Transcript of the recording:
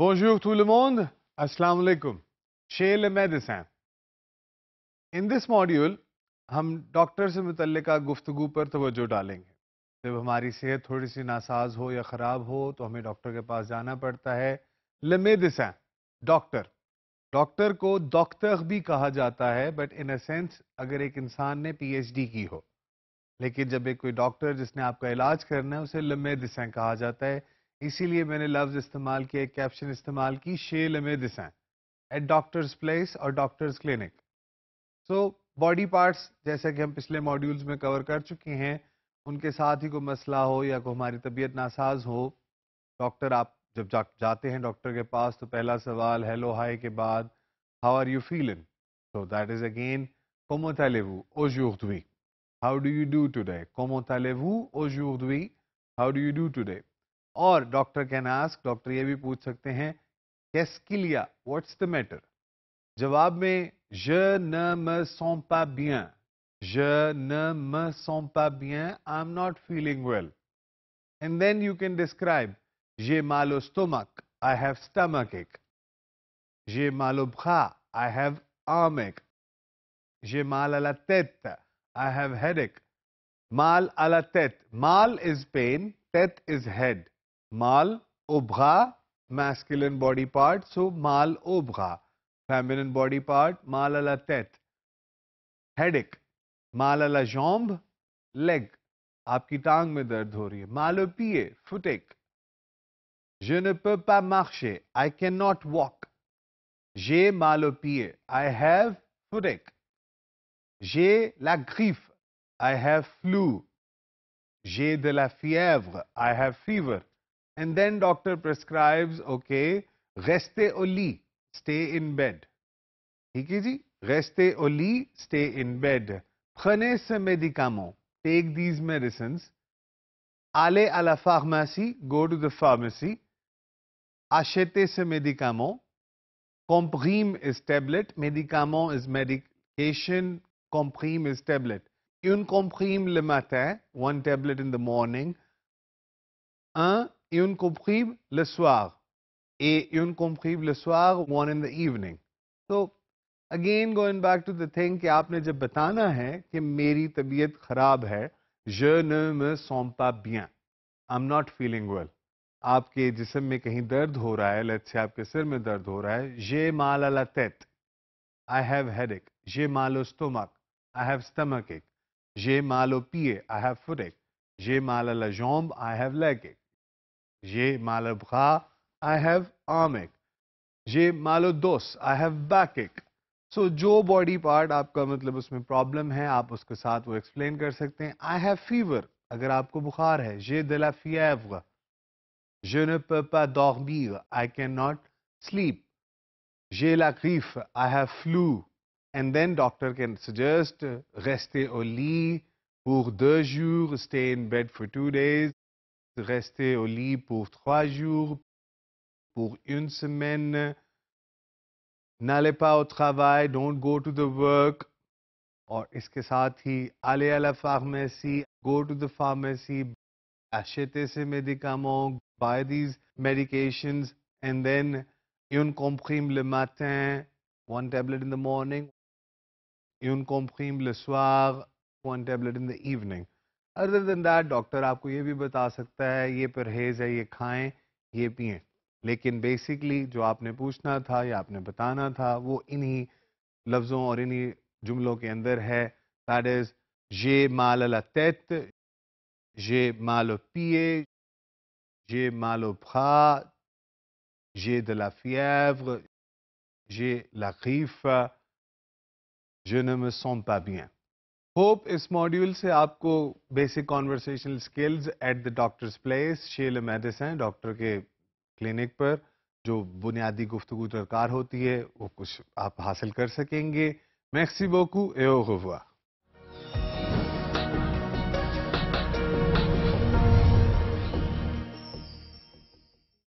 Bonjour tout le monde. Assalamu alaikum. Shale medicine. In this module, हम doctor से मुतलका गुफ्तु पर तोज्जो डालेंगे जब हमारी सेहत थोड़ी सी नासाज हो या ख़राब हो तो हमें डॉक्टर के पास जाना पड़ता है लमेदिसन डॉक्टर डॉक्टर को डॉक्टर भी कहा जाता है बट इन अ सेंस अगर एक इंसान ने पीएचडी की हो लेकिन जब एक कोई डॉक्टर जिसने आपका इलाज करना है उसे लमेदिसन कहा जाता है इसीलिए मैंने लफ्ज इस्तेमाल किया कैप्शन इस्तेमाल की शेल में दिसें एट डॉक्टर्स प्लेस और doctor's clinic so body parts जैसा कि हम पिछले मॉड्यूल्स में कवर कर चुके हैं उनके साथ ही कोई मसला हो या कोई हमारी तबीयत नासाज हो डॉक्टर आप जब जा, जाते हैं डॉक्टर के पास तो पहला सवाल हेलो हाय के बाद how are you feeling so that is again कोमोतालेवू ओजूर्दवी how do you do today कोमोतालेवू ओजूर्दवी how do you do today और डॉक्टर कैन आस्क डॉक्टर ये भी पूछ सकते हैं कैस्किलिया व्हाट्स द मैटर जवाब में je ne me sens pas bien je ne me sens pas bien i'm not feeling well and then you can describe j'ai mal au stomach i have stomach ache j'ai mal au bras i have arm ache j'ai mal à la tête i have headache mal à la tête mal is pain tête is head माल उभगा masculine body part so माल उभगा feminine body part माल अला तैत headache माल अला जॉम्ब leg आपकी टांग में दर्द हो रही है मालो पिए फुटेक जे ने पा मार्शे आई कैन नॉट वॉक जे मालो पिए आई हैव फुटेक जे ला ग्रीफ आई हैव फ्लू जे दे फीएव I have fever and then doctor prescribes okay reste au lit stay in bed theek hai ji reste au lit stay in bed prenez ce médicament take these medicines allez à la pharmacie go to the pharmacy achetez ce médicament comprime is tablet médicament is medication comprime is tablet une comprime le matin one tablet in the morning un une comprime le soir. Et une comprime le soir, one in the evening. So, again going back to the thing कि आपने जब बताना है कि मेरी तबीयत खराब है je ne me sens pas bien. I'm not feeling well. आपके जिसम में कहीं दर्द हो रहा है लेट्स से आपके सिर में दर्द हो रहा है जे माल अला तेत आई हैव हेड एक जे मालो स्टोमक आई हैव स्टमक एक जे मालो पिए आई हैव फुट एक जे माल अला जॉम्ब आई हैव लेग एक ये मालबखा आई हैव आमिक ये मालो दोस I have so jo body part aapka matlab usme problem hai aap uske उसके wo explain kar sakte hain i have fever agar aapko bukhar hai है de la फियावगा Je ne peux pas dormir. I cannot sleep. J'ai la griffe. I have flu. And then doctor can suggest rester au lit pour deux jours, stay in bed for two days. rester au lit pour trois jours, pour une semaine. N'allez pas au travail, don't go to the work. Or, iske allez à la pharmacie, go to the pharmacy, achetez ces médicaments, buy these medications, and then une comprime le matin, one tablet in the morning, une comprime le soir, one tablet in the evening. Other than that doctor आपको ये भी बता सकता है ये परहेज है ये खाएं ये पिए लेकिन बेसिकली जो आपने पूछना था या आपने बताना था वो इन्हीं लफ्ज़ों और इन्हीं जुमलों के अंदर है दैट इज़ जे माल अला तैत जे मालो पिए जे मालो फा जे de la fièvre, j'ai la je ne hope इस मॉड्यूल से आपको basic conversational skills at the doctor's place शेल मेडिसन डॉक्टर के क्लिनिक पर जो बुनियादी गुफ्तगु दरकार होती है वो कुछ आप हासिल कर सकेंगे मैक्सीबोकू एओ हुआ